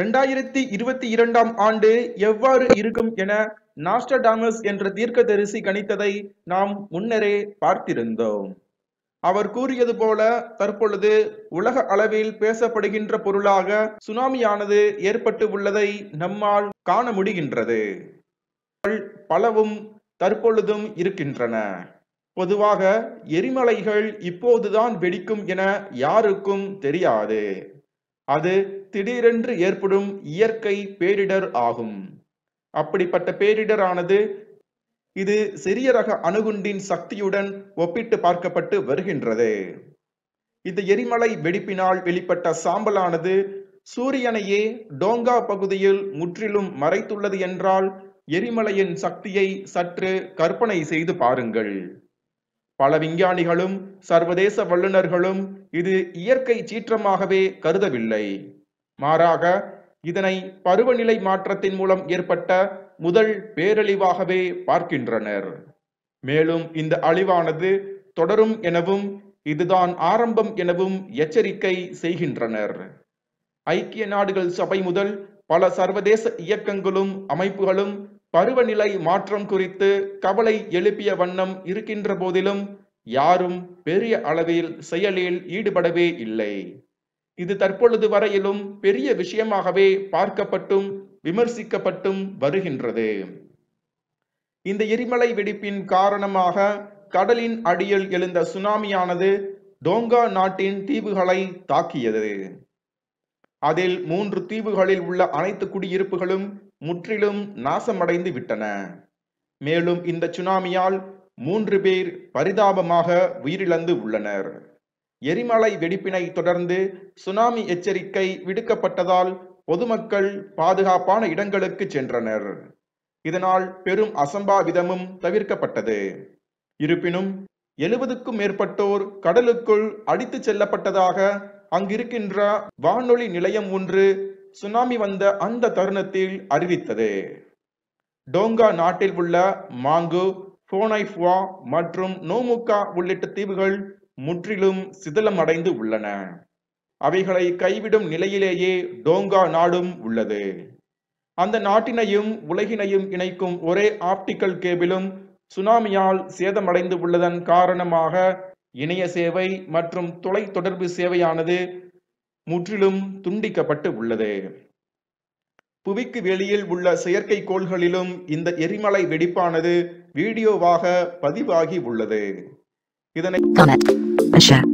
ரெண்டாயிரத்தி இருபத்தி இரண்டாம் ஆண்டு எவ்வாறு இருக்கும் என நாஸ்டடாமஸ் என்ற தீர்க்கதரிசி கணித்ததை நாம் முன்னரே பார்த்திருந்தோம் அவர் கூறியது போல தற்பொழுது உலக அளவில் பேசப்படுகின்ற பொருளாக சுனாமியானது ஏற்பட்டு உள்ளதை நம்மால் காண முடிகின்றது பலவும் தற்பொழுதும் இருக்கின்றன பொதுவாக எரிமலைகள் இப்போதுதான் வெடிக்கும் என யாருக்கும் தெரியாது அது திடீரென்று ஏற்படும் இயற்கை பேரிடர் ஆகும் அப்படிப்பட்ட பேரிடரானது இது சிறிய ரக அணுகுண்டின் சக்தியுடன் ஒப்பிட்டு பார்க்கப்பட்டு வருகின்றது இந்த எரிமலை வெடிப்பினால் வெளிப்பட்ட சாம்பலானது சூரியனையே டோங்கா பகுதியில் முற்றிலும் மறைத்துள்ளது என்றால் எரிமலையின் சக்தியை சற்று கற்பனை செய்து பாருங்கள் பல விஞ்ஞானிகளும் சர்வதேச வல்லுநர்களும் இது இயற்கை சீற்றமாகவே கருதவில்லை மாறாக இதனை பருவநிலை மாற்றத்தின் மூலம் ஏற்பட்ட முதல் பேரழிவாகவே பார்க்கின்றனர் மேலும் இந்த அழிவானது தொடரும் எனவும் இதுதான் ஆரம்பம் எனவும் எச்சரிக்கை செய்கின்றனர் ஐக்கிய நாடுகள் சபை முதல் பல சர்வதேச இயக்கங்களும் அமைப்புகளும் பருவநிலை மாற்றம் குறித்து கவலை எழுப்பிய வண்ணம் இருக்கின்ற போதிலும் யாரும் பெரிய அளவில் செயலில் ஈடுபடவே இல்லை இது தற்பொழுது வரையிலும் பெரிய விஷயமாகவே பார்க்கப்பட்டும் விமர்சிக்கப்பட்டும் வருகின்றது இந்த எரிமலை வெடிப்பின் காரணமாக கடலின் அடியில் எழுந்த சுனாமியானது டோங்கா நாட்டின் தீவுகளை தாக்கியது அதில் மூன்று தீவுகளில் உள்ள அனைத்து குடியிருப்புகளும் முற்றிலும் நாசமடைந்து விட்டன மேலும் இந்த சுனாமியால் மூன்று பேர் பரிதாபமாக உயிரிழந்து உள்ளனர் எரிமலை வெடிப்பினை தொடர்ந்து சுனாமி எச்சரிக்கை விடுக்கப்பட்டதால் பொதுமக்கள் பாதுகாப்பான இடங்களுக்கு சென்றனர் இதனால் பெரும் அசம்பாவிதமும் தவிர்க்கப்பட்டது இருப்பினும் எழுபதுக்கும் மேற்பட்டோர் கடலுக்குள் அடித்துச் செல்லப்பட்டதாக அங்கிருக்கின்ற வானொலி நிலையம் ஒன்று சுனாமி வந்த அந்த தருணத்தில் அறிவித்தது டோங்கா நாட்டில் உள்ள மாங்கு போனைஃபுவா மற்றும் நோமுக்கா உள்ளிட்ட தீவுகள் முற்றிலும் சிதலம் அடைந்து உள்ளன அவைகளை கைவிடும் நிலையிலேயே டோங்கா நாடும் உள்ளது அந்த நாட்டினையும் உலகினையும் இணைக்கும் ஒரே ஆப்டிக்கல் கேபிளும் சுனாமியால் சேதமடைந்து உள்ளதன் காரணமாக இணைய சேவை மற்றும் தொலை தொடர்பு சேவையானது முற்றிலும் துண்டிக்கப்பட்டு உள்ளது புவிக்கு வெளியில் உள்ள செயற்கைக்கோள்களிலும் இந்த எரிமலை வெடிப்பானது வீடியோவாக பதிவாகி உள்ளது இதனை